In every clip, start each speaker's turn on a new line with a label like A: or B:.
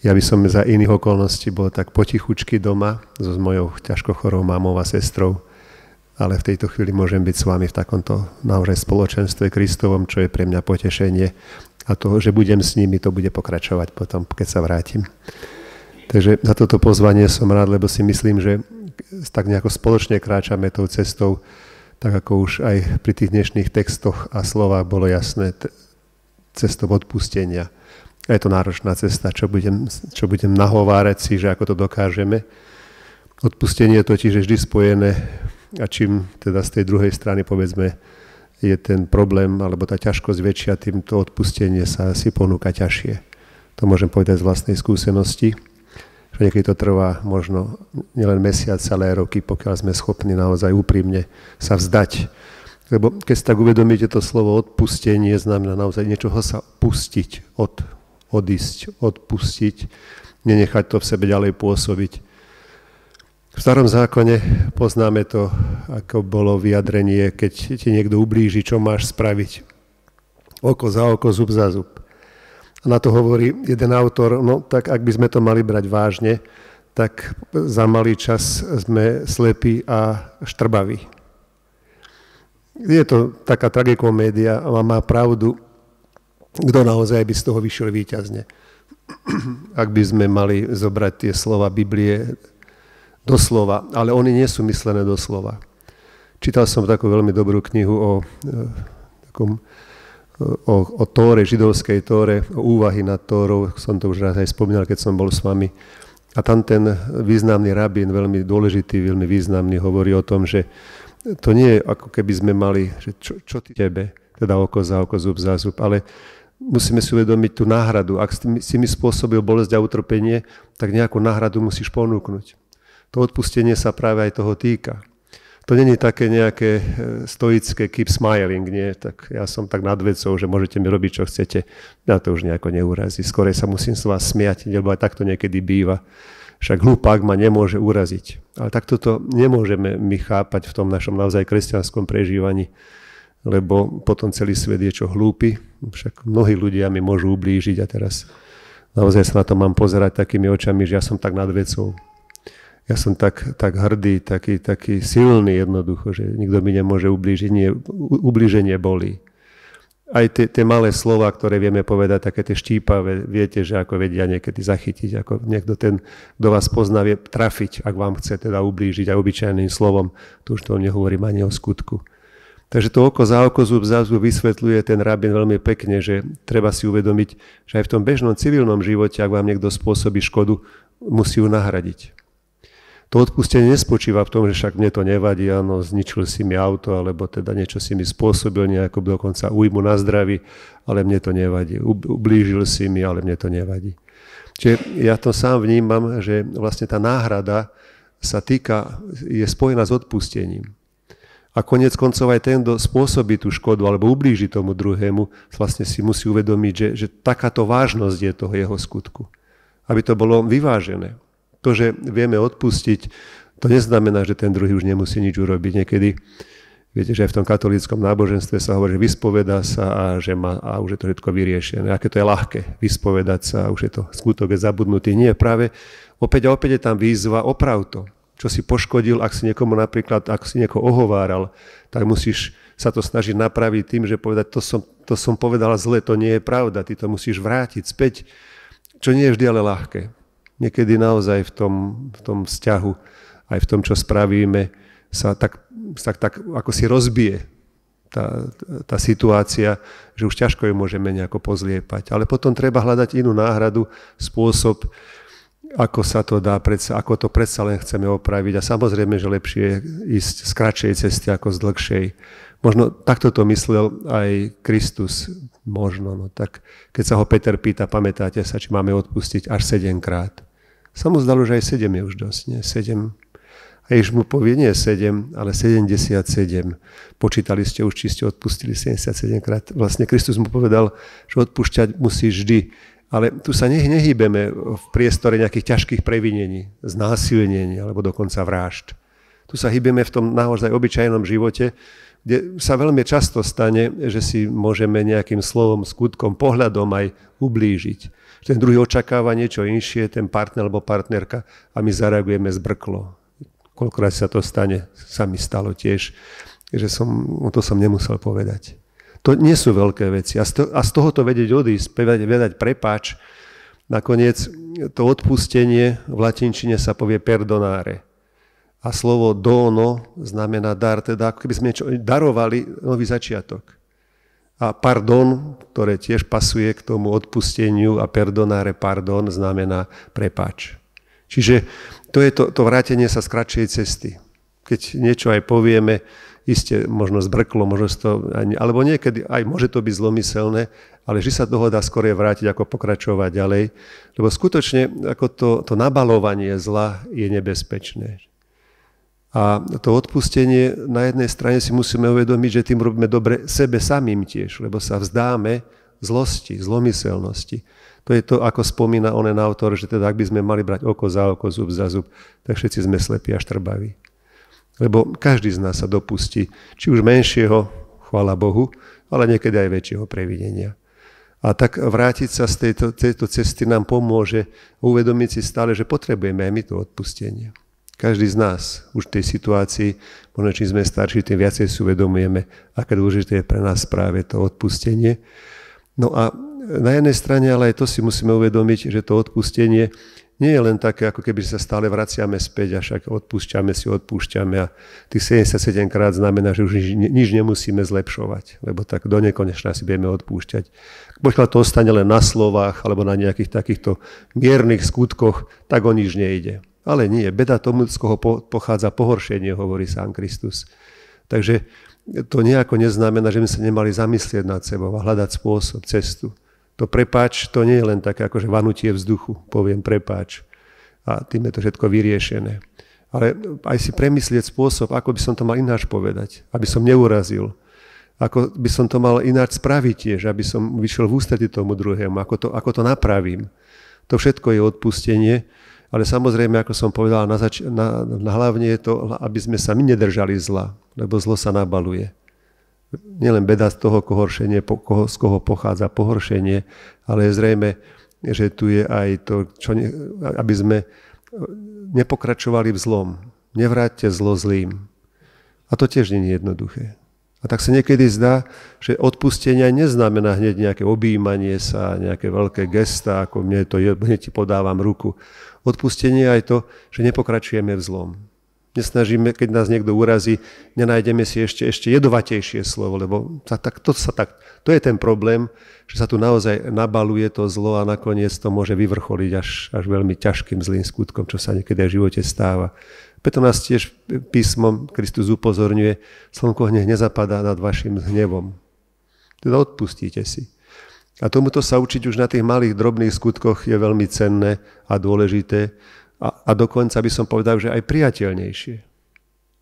A: Ja by som za iných okolností bol tak potichučky doma so mojou ťažko chorou mamou a sestrou, ale v tejto chvíli môžem byť s vami v takomto naozaj spoločenstve Kristovom, čo je pre mňa potešenie a to, že budem s nimi, to bude pokračovať potom, keď sa vrátim. Takže za toto pozvanie som rád, lebo si myslím, že tak nejako spoločne kráčame tou cestou, tak ako už aj pri tých dnešných textoch a slovách bolo jasné, cestou odpustenia – je to náročná cesta, čo budem, čo budem nahovárať si, že ako to dokážeme. Odpustenie totiž je vždy spojené a čím teda z tej druhej strany povedzme je ten problém alebo tá ťažkosť väčšia, tým to odpustenie sa si ponúka ťažšie. To môžem povedať z vlastnej skúsenosti, že niekedy to trvá možno nielen mesiac, ale aj roky, pokiaľ sme schopní naozaj úprimne sa vzdať. Lebo keď si tak uvedomíte to slovo odpustenie, znamená naozaj niečoho sa pustiť od odísť, odpustiť, nenechať to v sebe ďalej pôsobiť. V starom zákone poznáme to, ako bolo vyjadrenie, keď ti niekto ublíži, čo máš spraviť. Oko za oko, zub za zub. A na to hovorí jeden autor, no tak ak by sme to mali brať vážne, tak za malý čas sme slepí a štrbaví. Je to taká tragikomédia ale má pravdu, kto naozaj by z toho vyšiel výťazne. Ak by sme mali zobrať tie slova Biblie doslova, ale oni nie sú myslené doslova. Čítal som takú veľmi dobrú knihu o, e, takom, e, o, o Tóre, židovskej Tóre, o úvahy nad Tórou, som to už raz aj spomínal, keď som bol s vami. A tam ten významný rabín, veľmi dôležitý, veľmi významný, hovorí o tom, že to nie je ako keby sme mali, že čo, čo ty tebe, teda oko za oko, zub za zub, ale musíme si uvedomiť tú náhradu. Ak si mi spôsobil bolesť a utrpenie, tak nejakú náhradu musíš ponúknuť. To odpustenie sa práve aj toho týka. To není také nejaké e, stoické keep smiling, nie? Tak ja som tak nad vecou, že môžete mi robiť, čo chcete. Na to už nejako neurazí. Skorej sa musím s vás smiať, lebo aj takto niekedy býva. Však hlupák ma nemôže uraziť. Ale takto to nemôžeme my chápať v tom našom naozaj kresťanskom prežívaní lebo potom celý svet je čo hlúpy, však mnohí ľudia mi môžu ublížiť a teraz naozaj sa na to mám pozerať takými očami, že ja som tak nad vecou. Ja som tak, tak hrdý, taký, taký silný jednoducho, že nikto mi nemôže ublížiť, nie, ublíženie bolí. Aj tie, tie malé slova, ktoré vieme povedať, také tie štípavé, viete, že ako vedia niekedy zachytiť, ako niekto ten, kto vás pozná, vie trafiť, ak vám chce teda ublížiť aj obyčajným slovom. Tu už to nehovorím ani o skutku. Takže to oko za oko, zub za zub vysvetľuje ten rabin veľmi pekne, že treba si uvedomiť, že aj v tom bežnom civilnom živote, ak vám niekto spôsobí škodu, musí ju nahradiť. To odpustenie nespočíva v tom, že však mne to nevadí, áno, zničil si mi auto, alebo teda niečo si mi spôsobil, nejako dokonca újmu na zdraví, ale mne to nevadí. Ublížil si mi, ale mne to nevadí. Čiže ja to sám vnímam, že vlastne tá náhrada sa týka, je spojená s odpustením. A konec koncov aj ten, kto spôsobí tú škodu alebo ublíži tomu druhému, vlastne si musí uvedomiť, že, že takáto vážnosť je toho jeho skutku. Aby to bolo vyvážené. To, že vieme odpustiť, to neznamená, že ten druhý už nemusí nič urobiť. Niekedy Viete, že aj v tom katolíckom náboženstve sa hovorí, že vyspovedá sa a, že má, a už je to všetko vyriešené. Aké to je ľahké vyspovedať sa a už je to skutok je zabudnutý. Nie, práve opäť a opäť je tam výzva, oprav to čo si poškodil, ak si niekomu napríklad, ak si niekoho ohováral, tak musíš sa to snažiť napraviť tým, že povedať, to som, to som povedal zle, to nie je pravda, ty to musíš vrátiť späť, čo nie je vždy ale ľahké. Niekedy naozaj v tom, v tom vzťahu, aj v tom, čo spravíme, sa tak, tak, tak ako si rozbije tá, tá situácia, že už ťažko ju môžeme nejako pozliepať. Ale potom treba hľadať inú náhradu, spôsob, ako sa to dá, predsa, ako to predsa len chceme opraviť. A samozrejme, že lepšie je ísť z kratšej cesty ako z dlhšej. Možno takto to myslel aj Kristus. Možno, no tak keď sa ho Peter pýta, pamätáte sa, či máme odpustiť až sedemkrát. krát. mu že aj 7 je už dosť, nie? 7. A Ježiš mu povie, nie 7, ale 77. Počítali ste už, či ste odpustili 77 krát. Vlastne Kristus mu povedal, že odpúšťať musí vždy ale tu sa nech nehýbeme v priestore nejakých ťažkých previnení, znásilnení alebo dokonca vrážd. Tu sa hýbeme v tom naozaj obyčajnom živote, kde sa veľmi často stane, že si môžeme nejakým slovom, skutkom, pohľadom aj ublížiť. Ten druhý očakáva niečo inšie, ten partner alebo partnerka a my zareagujeme zbrklo. Koľkokrát sa to stane, sa mi stalo tiež, že som, to som nemusel povedať. To nie sú veľké veci. A z, to, a z tohoto vedieť odísť, vedať, vedieť prepáč, nakoniec to odpustenie v latinčine sa povie perdonáre. A slovo dono znamená dar, teda ako keby sme niečo darovali, nový začiatok. A pardon, ktoré tiež pasuje k tomu odpusteniu a perdonáre pardon znamená prepáč. Čiže to je to, to vrátenie sa z kratšej cesty. Keď niečo aj povieme, iste možno zbrklo, možno to, alebo niekedy aj môže to byť zlomyselné, ale že sa toho dá je vrátiť, ako pokračovať ďalej. Lebo skutočne ako to, to nabalovanie zla je nebezpečné. A to odpustenie, na jednej strane si musíme uvedomiť, že tým robíme dobre sebe samým tiež, lebo sa vzdáme zlosti, zlomyselnosti. To je to, ako spomína onen autor, že teda ak by sme mali brať oko za oko, zub za zub, tak všetci sme slepí a štrbaví. Lebo každý z nás sa dopustí, či už menšieho, chvala Bohu, ale niekedy aj väčšieho previdenia. A tak vrátiť sa z tejto, tejto cesty nám pomôže uvedomiť si stále, že potrebujeme aj my to odpustenie. Každý z nás už v tej situácii, možno čím sme starší, tým viacej si uvedomujeme, aké dôležité je pre nás práve to odpustenie. No a na jednej strane, ale aj to si musíme uvedomiť, že to odpustenie nie je len také, ako keby sa stále vraciame späť a však odpúšťame si, odpúšťame a tých 77 krát znamená, že už nič, nič nemusíme zlepšovať, lebo tak do nekonečna si budeme odpúšťať. Pokiaľ to ostane len na slovách alebo na nejakých takýchto miernych skutkoch, tak o nič nejde. Ale nie, beda tomu, z koho pochádza pohoršenie, hovorí sám Kristus. Takže to nejako neznamená, že by sme sa nemali zamyslieť nad sebou a hľadať spôsob, cestu. To prepáč, to nie je len také akože vanutie vzduchu, poviem prepáč. A tým je to všetko vyriešené. Ale aj si premyslieť spôsob, ako by som to mal ináč povedať, aby som neurazil. Ako by som to mal ináč spraviť tiež, aby som vyšiel v ústrety tomu druhému, ako to, ako to napravím. To všetko je odpustenie, ale samozrejme, ako som povedal, na, zač- na, na hlavne je to, aby sme sa my nedržali zla, lebo zlo sa nabaluje nielen beda z toho koho, z koho pochádza pohoršenie, ale je zrejme, že tu je aj to, čo ne, aby sme nepokračovali v zlom. Nevráťte zlo zlým. A to tiež nie je jednoduché. A tak sa niekedy zdá, že odpustenia neznamená hneď nejaké objímanie sa, nejaké veľké gesta, ako mne to je, hneď ti podávam ruku. Odpustenie je aj to, že nepokračujeme v zlom. Nesnažíme, keď nás niekto urazí, nenájdeme si ešte, ešte jedovatejšie slovo, lebo sa, tak, to, sa tak, to je ten problém, že sa tu naozaj nabaluje to zlo a nakoniec to môže vyvrcholiť až, až veľmi ťažkým zlým skutkom, čo sa niekedy v živote stáva. Preto nás tiež písmom Kristus upozorňuje, slnko hneď nezapadá nad vašim hnevom. Teda odpustíte si. A tomuto sa učiť už na tých malých drobných skutkoch je veľmi cenné a dôležité, a, a dokonca by som povedal, že aj priateľnejšie.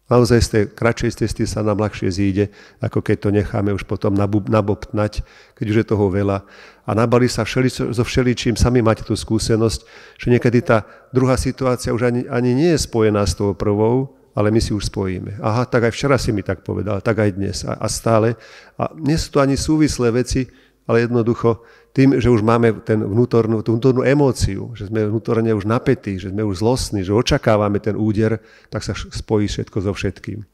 A: Naozaj z tej kratšej cesty sa nám ľahšie zíde, ako keď to necháme už potom nabub, nabobtnať, keď už je toho veľa. A nabali sa všeli, so všeličím, sami máte tú skúsenosť, že niekedy tá druhá situácia už ani, ani nie je spojená s tou prvou, ale my si už spojíme. Aha, tak aj včera si mi tak povedal, tak aj dnes a, a stále. A nie sú to ani súvislé veci, ale jednoducho tým, že už máme ten vnútornú, tú vnútornú emóciu, že sme vnútorne už napätí, že sme už zlostní, že očakávame ten úder, tak sa spojí všetko so všetkým.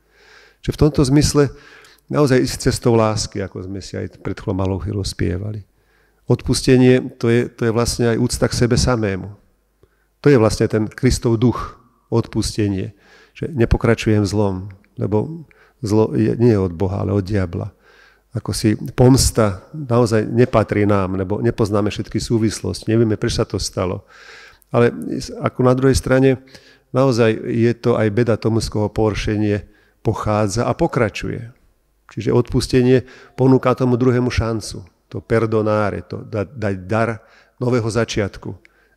A: Čiže v tomto zmysle naozaj ísť cestou lásky, ako sme si aj pred malou chvíľou spievali. Odpustenie to je, to je vlastne aj úcta k sebe samému. To je vlastne ten Kristov duch, odpustenie. Že nepokračujem zlom, lebo zlo je, nie je od Boha, ale od diabla ako si pomsta naozaj nepatrí nám, lebo nepoznáme všetky súvislosti, nevieme, prečo sa to stalo. Ale ako na druhej strane, naozaj je to aj beda tomu, z koho poršenie pochádza a pokračuje. Čiže odpustenie ponúka tomu druhému šancu. To perdonáre, to da, dať dar nového začiatku.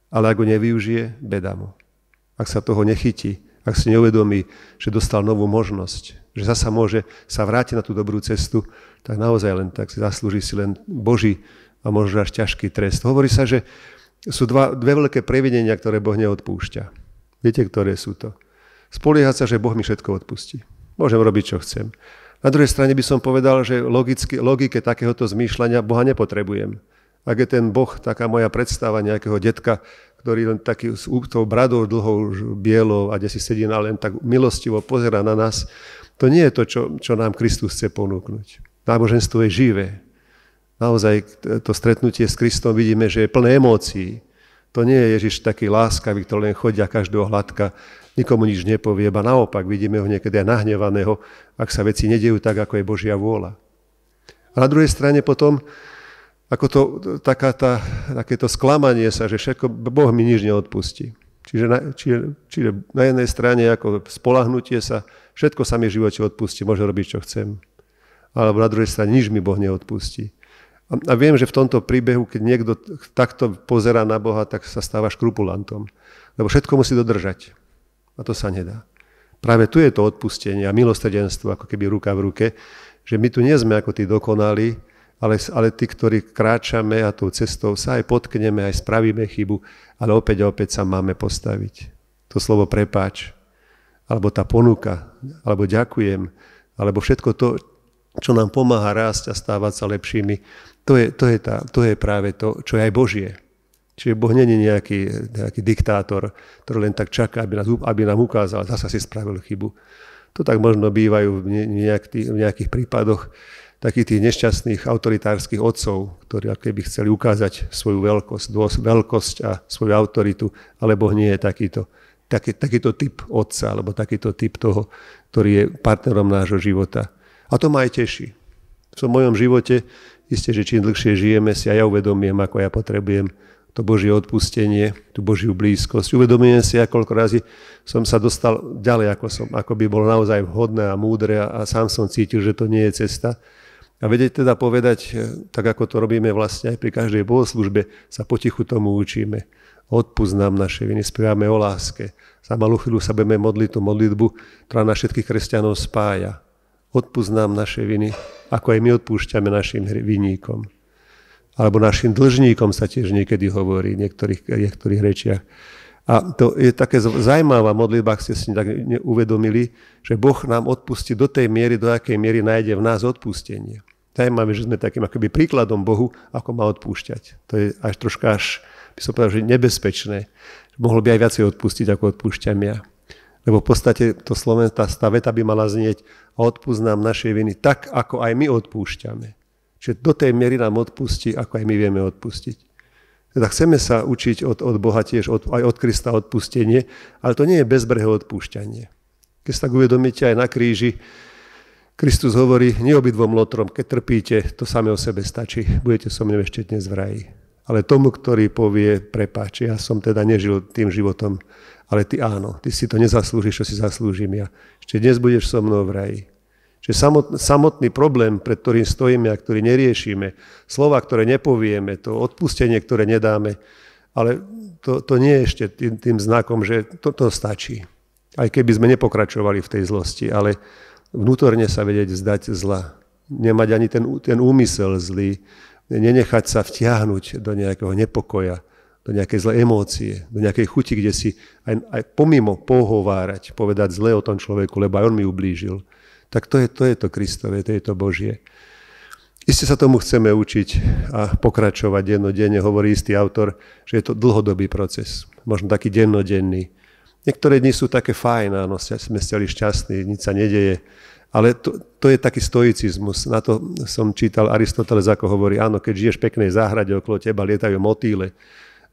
A: Ale ak ho nevyužije, beda mu. Ak sa toho nechytí, ak si neuvedomí, že dostal novú možnosť, že zasa môže sa vrátiť na tú dobrú cestu, tak naozaj len tak si zaslúži si len Boží a možno až ťažký trest. Hovorí sa, že sú dva, dve veľké previdenia, ktoré Boh neodpúšťa. Viete, ktoré sú to? Spolieha sa, že Boh mi všetko odpustí. Môžem robiť, čo chcem. Na druhej strane by som povedal, že logicky, logike takéhoto zmýšľania Boha nepotrebujem. Ak je ten Boh taká moja predstava nejakého detka, ktorý len taký s úptou bradou dlhou, bielou a kde si sedí na len tak milostivo pozera na nás, to nie je to, čo, čo nám Kristus chce ponúknuť. Náboženstvo je živé. Naozaj to stretnutie s Kristom vidíme, že je plné emócií. To nie je Ježiš taký láskavý, ktorý len chodia každého hladka, nikomu nič nepovie, a naopak vidíme ho niekedy aj nahnevaného, ak sa veci nedejú tak, ako je Božia vôľa. A na druhej strane potom ako to, taká tá, takéto sklamanie sa, že všetko, Boh mi nič neodpustí. Čiže na, čiže, čiže na jednej strane ako spolahnutie sa, všetko sa mi v živote odpustí, môžem robiť, čo chcem. Alebo na druhej strane, nič mi Boh neodpustí. A, a viem, že v tomto príbehu, keď niekto takto pozera na Boha, tak sa stáva škrupulantom. Lebo všetko musí dodržať. A to sa nedá. Práve tu je to odpustenie a milostredenstvo, ako keby ruka v ruke, že my tu nie sme ako tí dokonali, ale, ale tí, ktorí kráčame a tou cestou sa aj potkneme, aj spravíme chybu, ale opäť a opäť sa máme postaviť. To slovo prepáč, alebo tá ponuka, alebo ďakujem, alebo všetko to, čo nám pomáha rásť a stávať sa lepšími, to je, to je, tá, to je práve to, čo je aj Božie. Čiže Boh nie je nejaký, nejaký diktátor, ktorý len tak čaká, aby, nás, aby nám ukázal, Zase si spravil chybu. To tak možno bývajú v, v nejakých prípadoch, takých tých nešťastných autoritárskych otcov, ktorí keby chceli ukázať svoju veľkosť, dôs, veľkosť a svoju autoritu, alebo nie je takýto, taký, takýto typ otca, alebo takýto typ toho, ktorý je partnerom nášho života. A to ma aj teší. V mojom živote, isté, že čím dlhšie žijeme, si aj ja uvedomiem, ako ja potrebujem to Božie odpustenie, tú Božiu blízkosť. Uvedomujem si, akoľko koľko razy som sa dostal ďalej, ako, som, ako by bolo naozaj vhodné a múdre a, a sám som cítil, že to nie je cesta a vedieť teda povedať, e, tak ako to robíme vlastne aj pri každej bohoslužbe, sa potichu tomu učíme. Odpúsť nám naše viny, spievame o láske. Za malú chvíľu sa budeme modliť tú modlitbu, ktorá na všetkých kresťanov spája. Odpúsť nám naše viny, ako aj my odpúšťame našim viníkom. Alebo našim dlžníkom sa tiež niekedy hovorí v niektorých, niektorých rečiach. A to je také zaujímavá modlitba, ak ste si tak neuvedomili, že Boh nám odpustí do tej miery, do akej miery nájde v nás odpustenie. Najmä, že sme takým akoby príkladom Bohu, ako má odpúšťať. To je až troška až, by som povedal, že nebezpečné. Mohlo by aj viacej odpustiť, ako odpúšťam ja. Lebo v podstate to Sloven, tá, staveta by mala znieť a odpúsť nám naše viny tak, ako aj my odpúšťame. Čiže do tej miery nám odpustí, ako aj my vieme odpustiť. Teda chceme sa učiť od, od Boha tiež, od, aj od Krista odpustenie, ale to nie je bezbrehé odpúšťanie. Keď sa tak uvedomíte aj na kríži, Kristus hovorí, obidvom lotrom, keď trpíte, to same o sebe stačí. Budete so mnou ešte dnes v raji. Ale tomu, ktorý povie, prepáč, ja som teda nežil tým životom, ale ty áno, ty si to nezaslúžiš, čo si zaslúžim ja. Ešte dnes budeš so mnou v raji. Čiže samotný problém, pred ktorým stojíme a ktorý neriešime, slova, ktoré nepovieme, to odpustenie, ktoré nedáme, ale to, to nie je ešte tým, tým znakom, že toto to stačí. Aj keby sme nepokračovali v tej zlosti, ale vnútorne sa vedieť zdať zla. Nemať ani ten, ten úmysel zlý, nenechať sa vtiahnuť do nejakého nepokoja, do nejakej zlej emócie, do nejakej chuti, kde si aj, aj pomimo pohovárať, povedať zle o tom človeku, lebo aj on mi ublížil. Tak to je to, je to Kristové, to je to Božie. Isté sa tomu chceme učiť a pokračovať dennodenne. Hovorí istý autor, že je to dlhodobý proces, možno taký dennodenný. Niektoré dni sú také fajn, áno, sme stali šťastní, nič sa nedeje. Ale to, to je taký stoicizmus. Na to som čítal Aristoteles, ako hovorí, áno, keď žiješ v peknej záhrade, okolo teba lietajú motýle,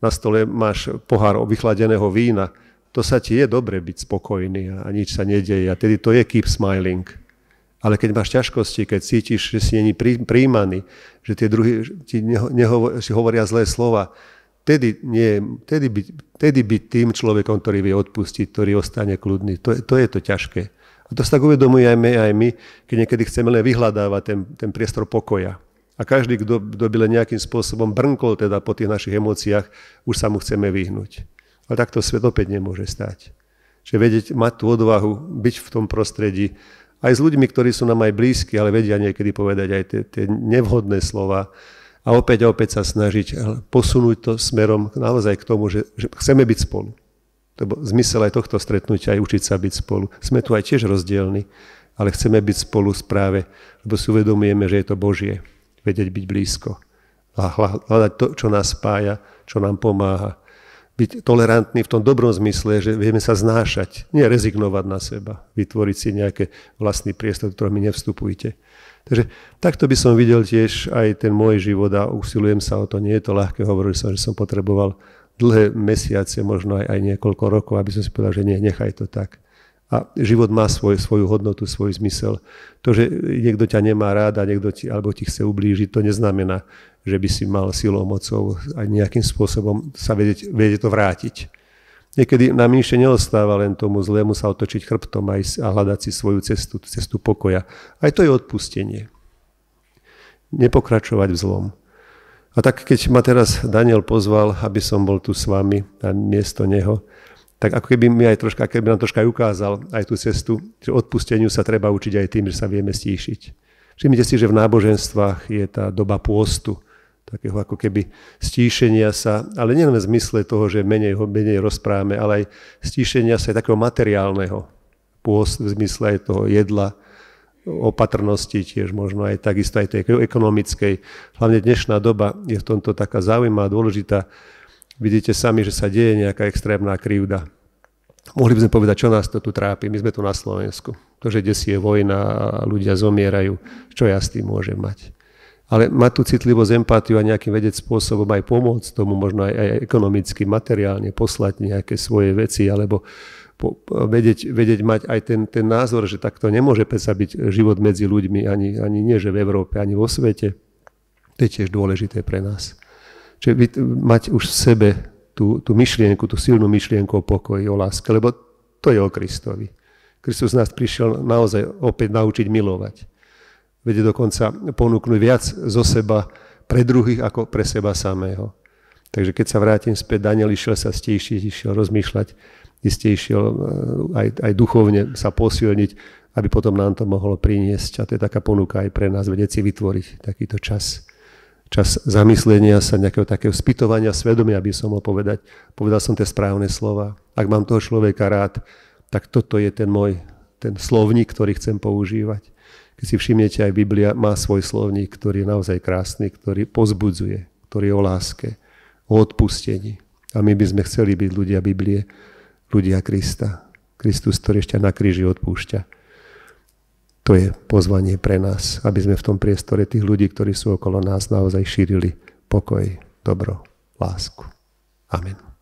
A: na stole máš pohár vychladeného vína, to sa ti je dobre byť spokojný a nič sa nedeje. A tedy to je keep smiling. Ale keď máš ťažkosti, keď cítiš, že si není príjmaný, že tie druhé ti, neho, neho, si hovoria zlé slova, Tedy, nie, tedy, by, tedy byť tým človekom, ktorý vie odpustiť, ktorý ostane kľudný. To, to je to ťažké. A to sa tak uvedomujeme aj my, keď niekedy chceme len vyhľadávať ten, ten priestor pokoja. A každý, kto, kto by len nejakým spôsobom brnkol teda po tých našich emóciách, už sa mu chceme vyhnúť. Ale takto svet opäť nemôže stať. Čiže vedieť, mať tú odvahu, byť v tom prostredí, aj s ľuďmi, ktorí sú nám aj blízki, ale vedia niekedy povedať aj tie, tie nevhodné slova, a opäť a opäť sa snažiť posunúť to smerom naozaj k tomu, že, že chceme byť spolu. Lebo zmysel aj tohto stretnutia je učiť sa byť spolu. Sme tu aj tiež rozdielni, ale chceme byť spolu správe, lebo si uvedomujeme, že je to Božie, vedieť byť blízko a hľadať to, čo nás spája, čo nám pomáha byť tolerantní v tom dobrom zmysle, že vieme sa znášať, nie rezignovať na seba, vytvoriť si nejaké vlastný priestor, do ktorého mi nevstupujte. Takže takto by som videl tiež aj ten môj život a usilujem sa o to. Nie je to ľahké, hovoril som, že som potreboval dlhé mesiace, možno aj, aj niekoľko rokov, aby som si povedal, že nie, nechaj to tak. A život má svoj, svoju hodnotu, svoj zmysel. To, že niekto ťa nemá rád a niekto ti, alebo ti chce ublížiť, to neznamená, že by si mal silou, mocou aj nejakým spôsobom sa vedieť, vedieť to vrátiť. Niekedy nám inšie neostáva len tomu zlému sa otočiť chrbtom a hľadať si svoju cestu, cestu pokoja. Aj to je odpustenie. Nepokračovať v zlom. A tak keď ma teraz Daniel pozval, aby som bol tu s vami na miesto neho, tak ako keby mi aj troška, keby nám troška aj ukázal aj tú cestu, že odpusteniu sa treba učiť aj tým, že sa vieme stíšiť. Všimnite si, že v náboženstvách je tá doba pôstu takého ako keby stíšenia sa, ale nielen v zmysle toho, že menej, menej rozprávame, ale aj stíšenia sa aj takého materiálneho, pôst v zmysle aj toho jedla, opatrnosti tiež možno aj takisto aj tej ekonomickej. Hlavne dnešná doba je v tomto taká zaujímavá, dôležitá. Vidíte sami, že sa deje nejaká extrémna krivda. Mohli by sme povedať, čo nás to tu trápi. My sme tu na Slovensku. To, že desi je vojna a ľudia zomierajú, čo ja s tým môžem mať ale mať tú citlivosť, empatiu a nejakým vedieť spôsobom aj pomôcť tomu, možno aj, aj ekonomicky, materiálne, poslať nejaké svoje veci, alebo po, vedieť, vedieť mať aj ten, ten názor, že takto nemôže predsa byť život medzi ľuďmi, ani, ani nie, že v Európe, ani vo svete. To je tiež dôležité pre nás. Čiže mať už v sebe tú, tú myšlienku, tú silnú myšlienku o pokoji, o láske, lebo to je o Kristovi. Kristus nás prišiel naozaj opäť naučiť milovať. Vede dokonca ponúknuť viac zo seba pre druhých ako pre seba samého. Takže keď sa vrátim späť, Daniel išiel sa stejšie, išiel rozmýšľať, iste išiel eh, aj, aj duchovne sa posilniť, aby potom nám to mohlo priniesť. A to je taká ponuka aj pre nás, vedieť si vytvoriť takýto čas čas zamyslenia sa, nejakého takého spytovania svedomia, aby som mohol povedať. Povedal som tie správne slova. Ak mám toho človeka rád, tak toto je ten môj, ten slovník, ktorý chcem používať. Keď si všimnete, aj Biblia má svoj slovník, ktorý je naozaj krásny, ktorý pozbudzuje, ktorý je o láske, o odpustení. A my by sme chceli byť ľudia Biblie, ľudia Krista. Kristus, ktorý ešte na kríži odpúšťa. To je pozvanie pre nás, aby sme v tom priestore tých ľudí, ktorí sú okolo nás, naozaj šírili pokoj, dobro, lásku. Amen.